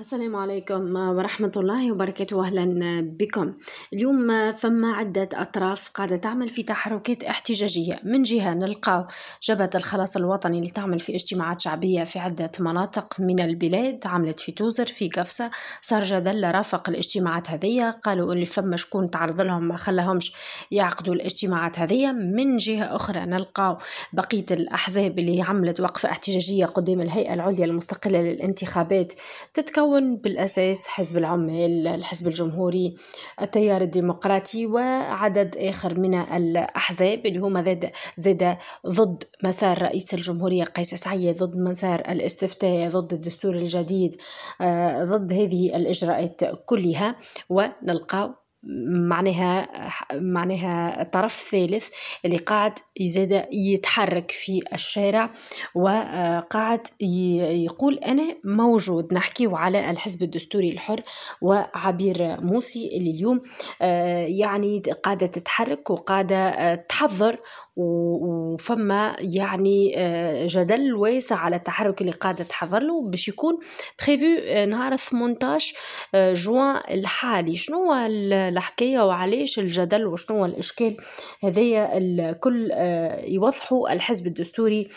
السلام عليكم ورحمة الله وبركاته أهلا بكم اليوم فما عدة أطراف قاعدة تعمل في تحركات احتجاجية من جهة نلقاو جبهة الخلاص الوطني اللي تعمل في اجتماعات شعبية في عدة مناطق من البلاد عملت في توزر في قفصة صار جدل رافق الاجتماعات هذية قالوا اللي فما شكون تعرض لهم ما خلاهمش يعقدوا الاجتماعات هذية من جهة أخرى نلقاو بقية الأحزاب اللي عملت وقفة احتجاجية قدام الهيئة العليا المستقلة للانتخابات تتكون يتكون بالأساس حزب العمال الحزب الجمهوري التيار الديمقراطي وعدد آخر من الأحزاب اللي هما زاد, زاد ضد مسار رئيس الجمهورية قيس سعيد ضد مسار الاستفتاء ضد الدستور الجديد آه، ضد هذه الإجراءات كلها ونلقاو معناها معناها طرف ثالث اللي قاعد يزيد يتحرك في الشارع وقاعد آه، يقول أنا موجود نحكيه على الحزب الدستوري الحر وعبير موسي اللي اليوم آه، يعني قاعدة تتحرك وقاعدة آه، تحضر وفما يعني آه، جدل واسع على التحرك اللي قاعدة تحضر له باش يكون بخيفو آه، نهار 18 جوان آه، الحالي شنو الحكاية وعلاش الجدل وشنو الإشكال هذايا الكل يوضحوا الحزب الدستوري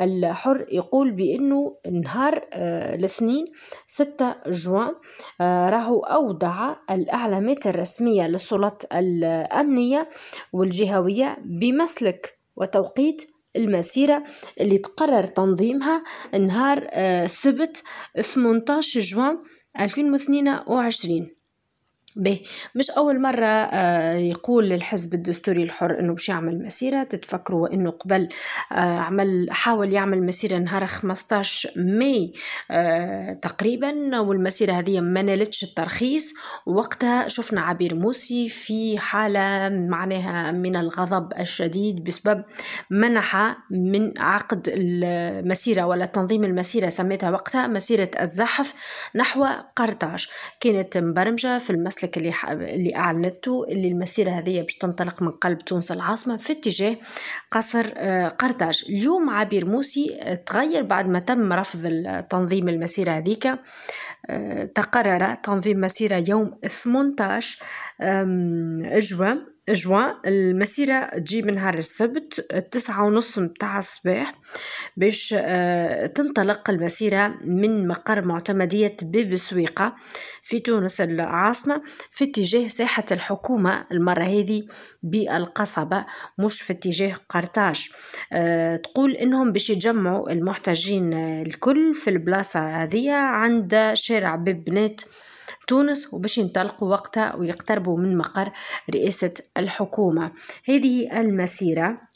الحر يقول بأنه نهار الاثنين 6 جوان راهو أودع الأعلامات الرسمية للسلطات الأمنية والجهوية بمسلك وتوقيت المسيرة اللي تقرر تنظيمها نهار السبت آه، 18 جوان ألفين به مش أول مرة آه، يقول الحزب الدستوري الحر أنه باش يعمل مسيرة تتفكروا أنه قبل آه، عمل حاول يعمل مسيرة نهار 15 ماي آه، تقريبا والمسيرة هذه ما نالتش الترخيص وقتها شفنا عبير موسي في حالة معناها من الغضب الشديد بسبب منح من عقد المسيرة ولا تنظيم المسيرة سميتها وقتها مسيرة الزحف نحو قرطاج كانت مبرمجة في المسلسل لك اللي اللي اعلنته اللي المسيره هذه باش تنطلق من قلب تونس العاصمه في اتجاه قصر آه، قرطاج اليوم عبير موسي آه، تغير بعد ما تم رفض تنظيم المسيره هذيك آه، تقرر تنظيم مسيره يوم 18 جوان جوان المسيرة تجي من نهار السبت التسعة ونص متاع الصباح باش آه، تنطلق المسيرة من مقر معتمدية باب سويقة في تونس العاصمة في اتجاه ساحة الحكومة المرة هذه بالقصبة مش في اتجاه قرطاج آه، تقول انهم باش يجمعوا المحتاجين الكل في البلاصة هذه عند شارع بنات تونس وباش ينطلقوا وقتها ويقتربوا من مقر رئاسة الحكومة هذه المسيرة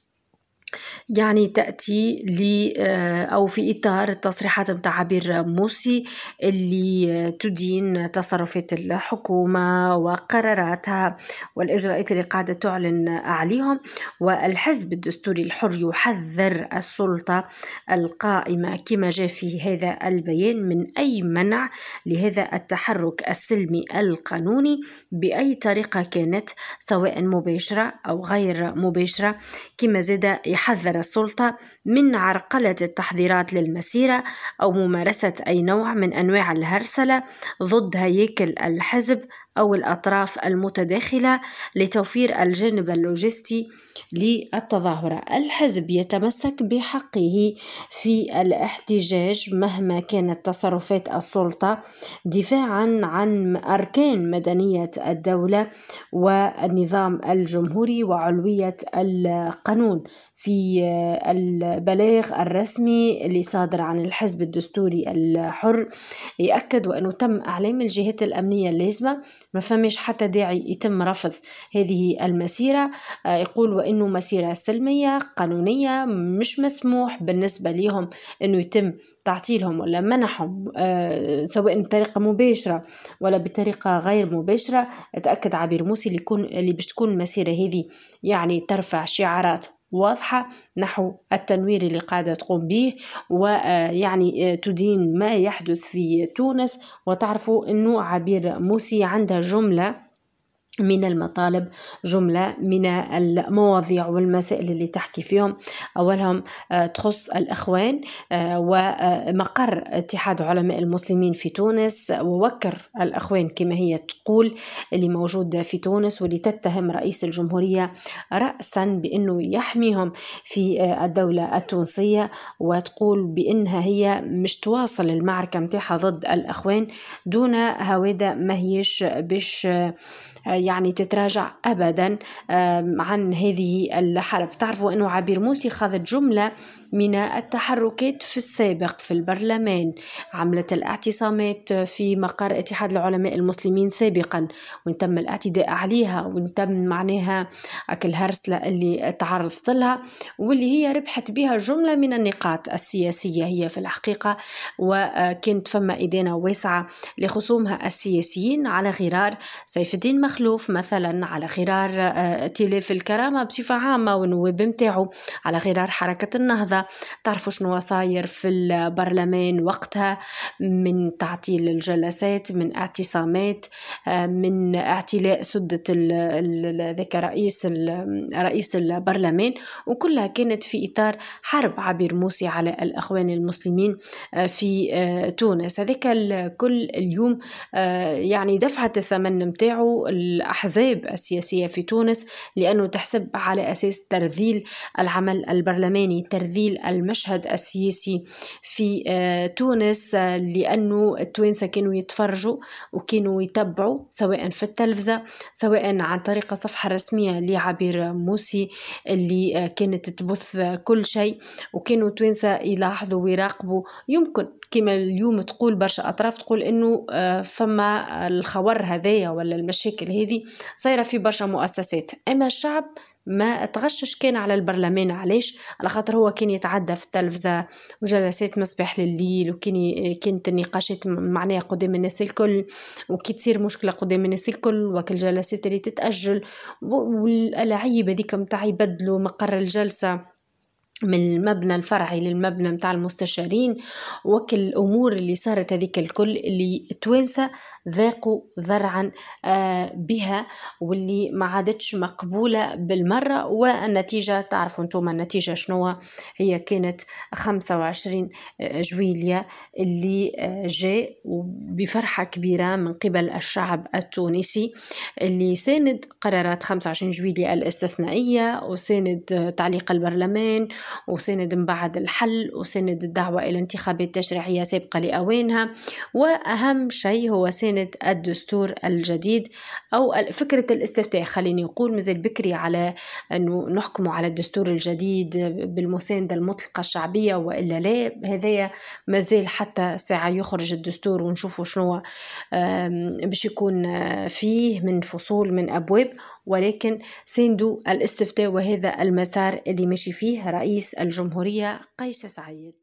يعني تأتي ل آه، أو في إطار التصريحات بتعابير موسي اللي آه، تدين تصرفات الحكومة وقراراتها والإجراءات اللي قاعدة تعلن عليهم والحزب الدستوري الحر يحذر السلطة القائمة كما جاء في هذا البيان من أي منع لهذا التحرك السلمي القانوني بأي طريقة كانت سواء مباشرة أو غير مباشرة كما زاد يحذر حذر السلطة من عرقلة التحضيرات للمسيرة أو ممارسة أي نوع من أنواع الهرسلة ضد هيكل الحزب أو الأطراف المتداخلة لتوفير الجانب اللوجستي للتظاهرة الحزب يتمسك بحقه في الاحتجاج مهما كانت تصرفات السلطة دفاعا عن أركان مدنية الدولة والنظام الجمهوري وعلوية القانون في البلاغ الرسمي اللي صادر عن الحزب الدستوري الحر يأكد وأنه تم أعلام الجهات الأمنية اللازمة ما فماش حتى داعي يتم رفض هذه المسيرة آه، يقول وأنه مسيرة سلمية قانونية مش مسموح بالنسبة ليهم أنه يتم تعطيلهم ولا منحهم آه، سواء بطريقة مباشرة ولا بطريقة غير مباشرة تأكد عبير موسي اللي, اللي باش تكون المسيرة هذه يعني ترفع شعارات واضحة نحو التنوير اللي قاعدة تقوم به ويعني آه، آه، تدين ما يحدث في تونس وتعرفوا أنه عبير موسي عندها جملة من المطالب جملة من المواضيع والمسائل اللي تحكي فيهم أولهم آه، تخص الإخوان آه، ومقر اتحاد علماء المسلمين في تونس ووكر الإخوان كما هي تقول اللي موجود في تونس واللي تتهم رئيس الجمهورية رأسا بأنه يحميهم في آه، الدولة التونسية وتقول بأنها هي مش تواصل المعركة متاعها ضد الإخوان دون هوادة ما هيش باش يعني تتراجع أبدا عن هذه الحرب تعرفوا أنه عبير موسي خذت جملة من التحركات في السابق في البرلمان عملت الاعتصامات في مقر اتحاد العلماء المسلمين سابقا وان تم الاعتداء عليها وان تم معناها الهرسلة اللي تعرضت لها واللي هي ربحت بها جملة من النقاط السياسية هي في الحقيقة وكانت فما إدانة واسعة لخصومها السياسيين على غرار سيف الدين مخلوق بنشوف مثلا على غرار ائتلاف آه، الكرامه بصفه عامه والنواب نتاعو على غرار حركه النهضه تعرفوا شنو صاير في البرلمان وقتها من تعطيل الجلسات من اعتصامات آه، من اعتلاء سده ذاك رئيس رئيس البرلمان وكلها كانت في اطار حرب عبير موسي على الاخوان المسلمين آه، في تونس هذاك الكل اليوم يعني دفعت الثمن نتاعو الأحزاب السياسية في تونس لأنه تحسب على أساس ترذيل العمل البرلماني ترذيل المشهد السياسي في آه، تونس آه، لأنه التوانسة كانوا يتفرجوا وكانوا يتبعوا سواء في التلفزة سواء عن طريق الصفحة الرسمية لعبير موسي اللي آه، كانت تبث كل شيء وكانوا التوانسة يلاحظوا ويراقبوا يمكن كما اليوم تقول برشا أطراف تقول أنه فما الخور هذايا ولا المشاكل هذه هذه صايره في برشا مؤسسات اما الشعب ما تغشش كان على البرلمان علاش على خاطر هو كان يتعدى في التلفزه وجلسات مصباح لليل وكان كانت النقاشات معناها قدام الناس الكل وكي تصير مشكله قدام الناس الكل وكل الجلسات اللي تتاجل والالعيب هذيك متاع يبدلوا مقر الجلسه من المبنى الفرعي للمبنى متاع المستشارين وكل الأمور اللي صارت هذيك الكل اللي توانسة ذاقوا ذرعا آه، بها واللي ما عادتش مقبولة بالمرة والنتيجة تعرفوا انتم النتيجة شنو هي كانت 25 آه، جويلية اللي آه، جاء بفرحة كبيرة من قبل الشعب التونسي اللي ساند قرارات 25 جويلية الاستثنائية وساند تعليق البرلمان وساند من بعد الحل وساند الدعوة إلى انتخابات تشريعية سابقة لأوانها وأهم شيء هو ساند الدستور الجديد أو فكرة الاستفتاء خليني نقول مازال بكري على أنه نحكم على الدستور الجديد بالمساندة المطلقة الشعبية وإلا لا هذايا مازال حتى ساعة يخرج الدستور ونشوفه شنو باش يكون آه، فيه من فصول من أبواب ولكن ساندوا الاستفتاء وهذا المسار اللي مشي فيه رئيس الجمهورية قيس سعيد